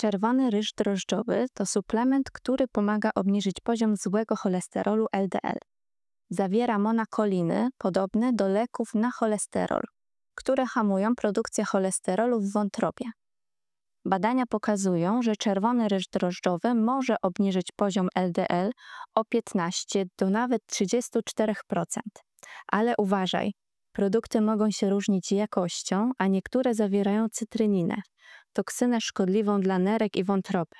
Czerwony ryż drożdżowy to suplement, który pomaga obniżyć poziom złego cholesterolu LDL. Zawiera monakoliny podobne do leków na cholesterol, które hamują produkcję cholesterolu w wątrobie. Badania pokazują, że czerwony ryż drożdżowy może obniżyć poziom LDL o 15 do nawet 34%. Ale uważaj, produkty mogą się różnić jakością, a niektóre zawierają cytryninę, toksynę szkodliwą dla nerek i wątroby.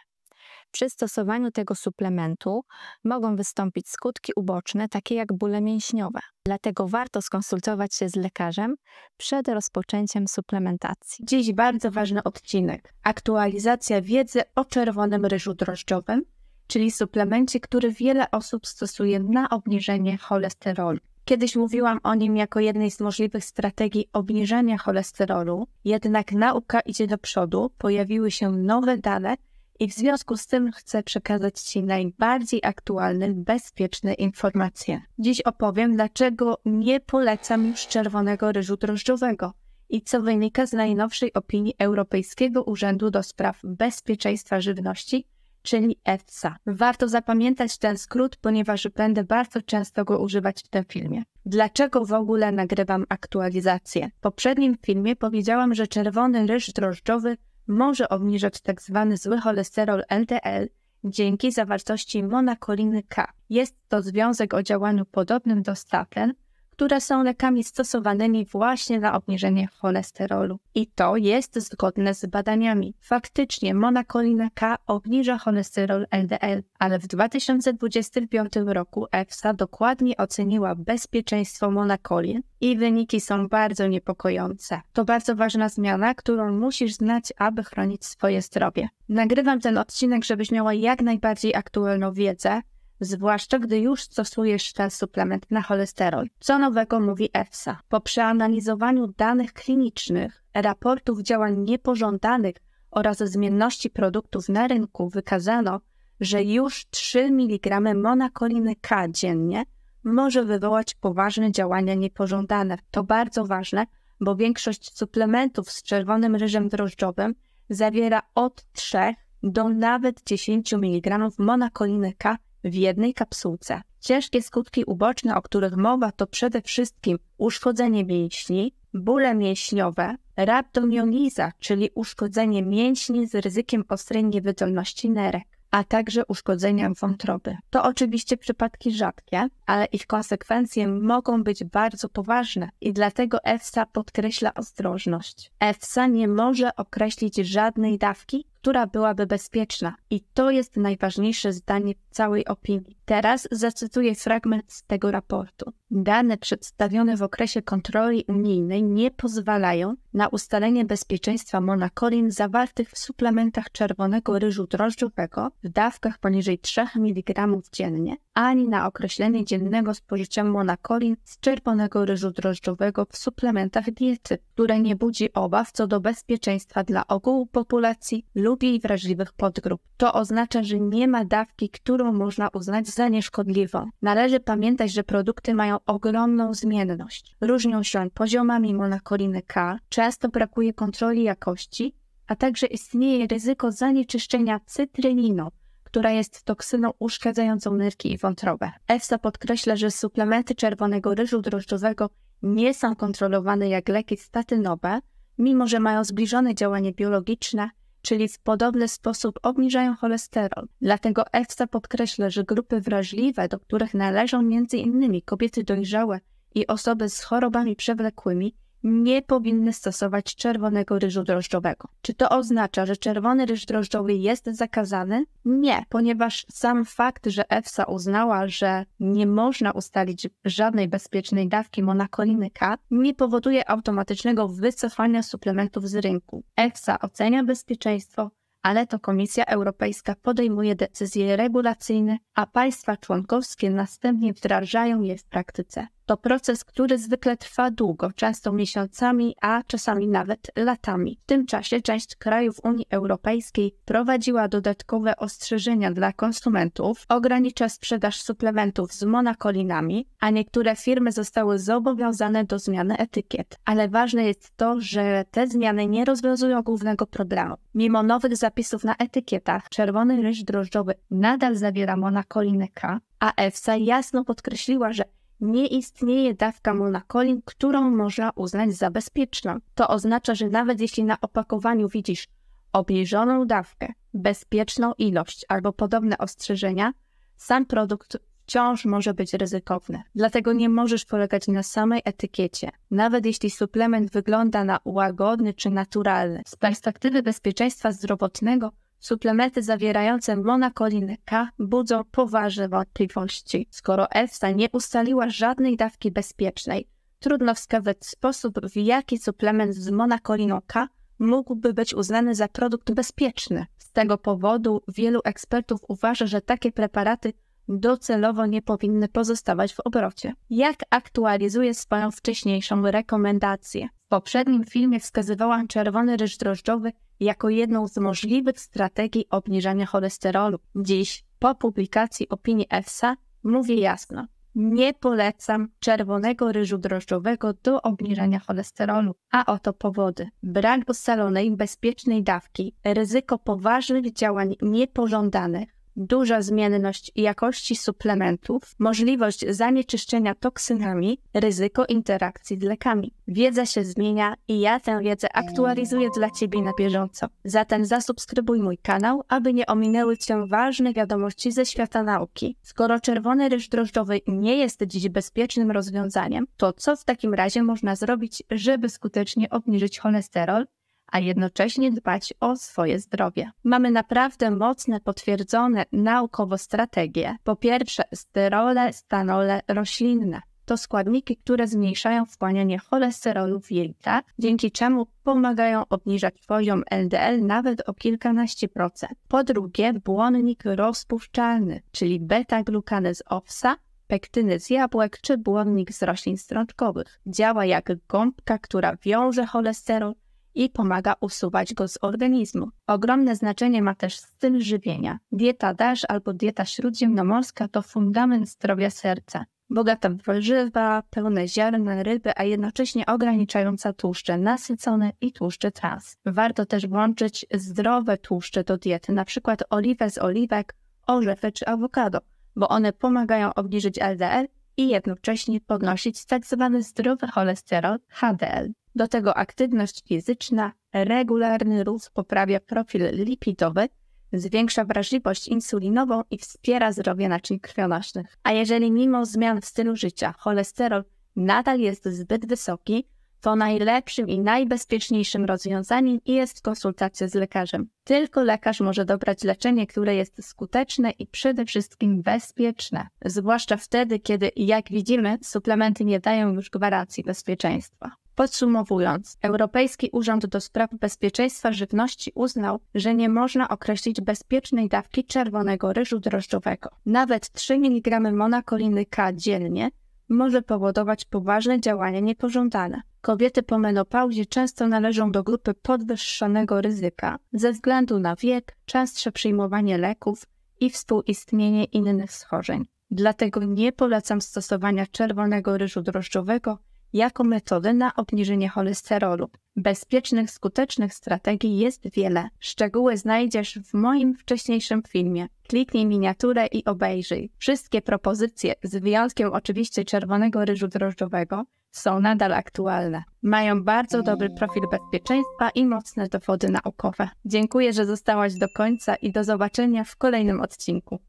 Przy stosowaniu tego suplementu mogą wystąpić skutki uboczne, takie jak bóle mięśniowe. Dlatego warto skonsultować się z lekarzem przed rozpoczęciem suplementacji. Dziś bardzo ważny odcinek aktualizacja wiedzy o czerwonym ryżu drożdżowym, czyli suplemencie, który wiele osób stosuje na obniżenie cholesterolu. Kiedyś mówiłam o nim jako jednej z możliwych strategii obniżania cholesterolu, jednak nauka idzie do przodu, pojawiły się nowe dane i w związku z tym chcę przekazać Ci najbardziej aktualne, bezpieczne informacje. Dziś opowiem, dlaczego nie polecam już czerwonego ryżu drożdżowego i co wynika z najnowszej opinii Europejskiego Urzędu do Spraw Bezpieczeństwa Żywności – czyli EFSA. Warto zapamiętać ten skrót, ponieważ będę bardzo często go używać w tym filmie. Dlaczego w ogóle nagrywam aktualizację? W poprzednim filmie powiedziałam, że czerwony ryż drożdżowy może obniżać tzw. Tak zły cholesterol LDL dzięki zawartości monakoliny K. Jest to związek o działaniu podobnym do staten, które są lekami stosowanymi właśnie na obniżenie cholesterolu. I to jest zgodne z badaniami. Faktycznie monakolina K obniża cholesterol LDL, ale w 2025 roku EFSA dokładnie oceniła bezpieczeństwo monakolin i wyniki są bardzo niepokojące. To bardzo ważna zmiana, którą musisz znać, aby chronić swoje zdrowie. Nagrywam ten odcinek, żebyś miała jak najbardziej aktualną wiedzę, zwłaszcza gdy już stosujesz ten suplement na cholesterol. Co nowego mówi EFSA? Po przeanalizowaniu danych klinicznych, raportów działań niepożądanych oraz zmienności produktów na rynku wykazano, że już 3 mg monakoliny K dziennie może wywołać poważne działania niepożądane. To bardzo ważne, bo większość suplementów z czerwonym ryżem drożdżowym zawiera od 3 do nawet 10 mg monakoliny K w jednej kapsułce. Ciężkie skutki uboczne, o których mowa, to przede wszystkim uszkodzenie mięśni, bóle mięśniowe, rhabdomioliza, czyli uszkodzenie mięśni z ryzykiem ostrej niewydolności nerek, a także uszkodzenia wątroby. To oczywiście przypadki rzadkie, ale ich konsekwencje mogą być bardzo poważne i dlatego EFSA podkreśla ostrożność. EFSA nie może określić żadnej dawki która byłaby bezpieczna. I to jest najważniejsze zdanie całej opinii. Teraz zacytuję fragment z tego raportu. Dane przedstawione w okresie kontroli unijnej nie pozwalają na ustalenie bezpieczeństwa monakolin zawartych w suplementach czerwonego ryżu drożdżowego w dawkach poniżej 3 mg dziennie, ani na określenie dziennego spożycia monakolin z czerwonego ryżu drożdżowego w suplementach diety, które nie budzi obaw co do bezpieczeństwa dla ogółu populacji lub jej wrażliwych podgrup. To oznacza, że nie ma dawki, którą można uznać za złudzenie szkodliwą. Należy pamiętać, że produkty mają ogromną zmienność. Różnią się poziomami monokoliny K, często brakuje kontroli jakości, a także istnieje ryzyko zanieczyszczenia cytryniną, która jest toksyną uszkadzającą nerki i wątrobę. EFSA podkreśla, że suplementy czerwonego ryżu drożdżowego nie są kontrolowane jak leki statynowe, mimo że mają zbliżone działanie biologiczne czyli w podobny sposób obniżają cholesterol. Dlatego EFSA podkreśla, że grupy wrażliwe, do których należą m.in. kobiety dojrzałe i osoby z chorobami przewlekłymi, nie powinny stosować czerwonego ryżu drożdżowego. Czy to oznacza, że czerwony ryż drożdżowy jest zakazany? Nie, ponieważ sam fakt, że EFSA uznała, że nie można ustalić żadnej bezpiecznej dawki monakoliny K, nie powoduje automatycznego wycofania suplementów z rynku. EFSA ocenia bezpieczeństwo, ale to Komisja Europejska podejmuje decyzje regulacyjne, a państwa członkowskie następnie wdrażają je w praktyce. To proces, który zwykle trwa długo, często miesiącami, a czasami nawet latami. W tym czasie część krajów Unii Europejskiej prowadziła dodatkowe ostrzeżenia dla konsumentów, ogranicza sprzedaż suplementów z monakolinami, a niektóre firmy zostały zobowiązane do zmiany etykiet. Ale ważne jest to, że te zmiany nie rozwiązują głównego problemu. Mimo nowych zapisów na etykietach, czerwony ryż drożdżowy nadal zawiera monakolinę K, a EFSA jasno podkreśliła, że nie istnieje dawka monakolin, którą można uznać za bezpieczną. To oznacza, że nawet jeśli na opakowaniu widzisz obniżoną dawkę, bezpieczną ilość albo podobne ostrzeżenia, sam produkt wciąż może być ryzykowny. Dlatego nie możesz polegać na samej etykiecie, nawet jeśli suplement wygląda na łagodny czy naturalny. Z perspektywy bezpieczeństwa zdrowotnego Suplementy zawierające monakolinę K budzą poważne wątpliwości. Skoro EFSA nie ustaliła żadnej dawki bezpiecznej, trudno wskazać sposób, w jaki suplement z monakoliną K mógłby być uznany za produkt bezpieczny. Z tego powodu wielu ekspertów uważa, że takie preparaty docelowo nie powinny pozostawać w obrocie. Jak aktualizuje swoją wcześniejszą rekomendację? W poprzednim filmie wskazywałam czerwony ryż drożdżowy jako jedną z możliwych strategii obniżania cholesterolu. Dziś, po publikacji opinii EFSA, mówię jasno. Nie polecam czerwonego ryżu drożdżowego do obniżania cholesterolu, a oto powody. Brak ustalonej, bezpiecznej dawki, ryzyko poważnych działań niepożądanych, duża zmienność jakości suplementów, możliwość zanieczyszczenia toksynami, ryzyko interakcji z lekami. Wiedza się zmienia i ja tę wiedzę aktualizuję dla Ciebie na bieżąco. Zatem zasubskrybuj mój kanał, aby nie ominęły Cię ważne wiadomości ze świata nauki. Skoro czerwony ryż drożdżowy nie jest dziś bezpiecznym rozwiązaniem, to co w takim razie można zrobić, żeby skutecznie obniżyć cholesterol? a jednocześnie dbać o swoje zdrowie. Mamy naprawdę mocne, potwierdzone naukowo strategie. Po pierwsze, sterole, stanole roślinne. To składniki, które zmniejszają wchłanianie cholesterolu w jelitach, dzięki czemu pomagają obniżać poziom LDL nawet o kilkanaście procent. Po drugie, błonnik rozpuszczalny, czyli beta-glukany z owsa, pektyny z jabłek czy błonnik z roślin strączkowych. Działa jak gąbka, która wiąże cholesterol i pomaga usuwać go z organizmu. Ogromne znaczenie ma też styl żywienia. Dieta DASH albo dieta śródziemnomorska to fundament zdrowia serca. Bogata w warzywa, pełne ziarna, ryby, a jednocześnie ograniczająca tłuszcze nasycone i tłuszcze trans. Warto też włączyć zdrowe tłuszcze do diety, np. oliwę z oliwek, orzechy czy awokado, bo one pomagają obniżyć LDL i jednocześnie podnosić tzw. Tak zdrowy cholesterol HDL. Do tego aktywność fizyczna, regularny ruch poprawia profil lipidowy, zwiększa wrażliwość insulinową i wspiera zdrowie naczyń krwionośnych. A jeżeli mimo zmian w stylu życia cholesterol nadal jest zbyt wysoki, to najlepszym i najbezpieczniejszym rozwiązaniem jest konsultacja z lekarzem. Tylko lekarz może dobrać leczenie, które jest skuteczne i przede wszystkim bezpieczne, zwłaszcza wtedy, kiedy, jak widzimy, suplementy nie dają już gwarancji bezpieczeństwa. Podsumowując, Europejski Urząd do Spraw Bezpieczeństwa Żywności uznał, że nie można określić bezpiecznej dawki czerwonego ryżu drożdżowego. Nawet 3 mg monakoliny K dziennie może powodować poważne działania niepożądane. Kobiety po menopauzie często należą do grupy podwyższonego ryzyka ze względu na wiek, częstsze przyjmowanie leków i współistnienie innych schorzeń. Dlatego nie polecam stosowania czerwonego ryżu drożdżowego jako metody na obniżenie cholesterolu. Bezpiecznych, skutecznych strategii jest wiele. Szczegóły znajdziesz w moim wcześniejszym filmie. Kliknij miniaturę i obejrzyj. Wszystkie propozycje, z wyjątkiem oczywiście czerwonego ryżu drożdżowego, są nadal aktualne. Mają bardzo dobry profil bezpieczeństwa i mocne dowody naukowe. Dziękuję, że zostałaś do końca i do zobaczenia w kolejnym odcinku.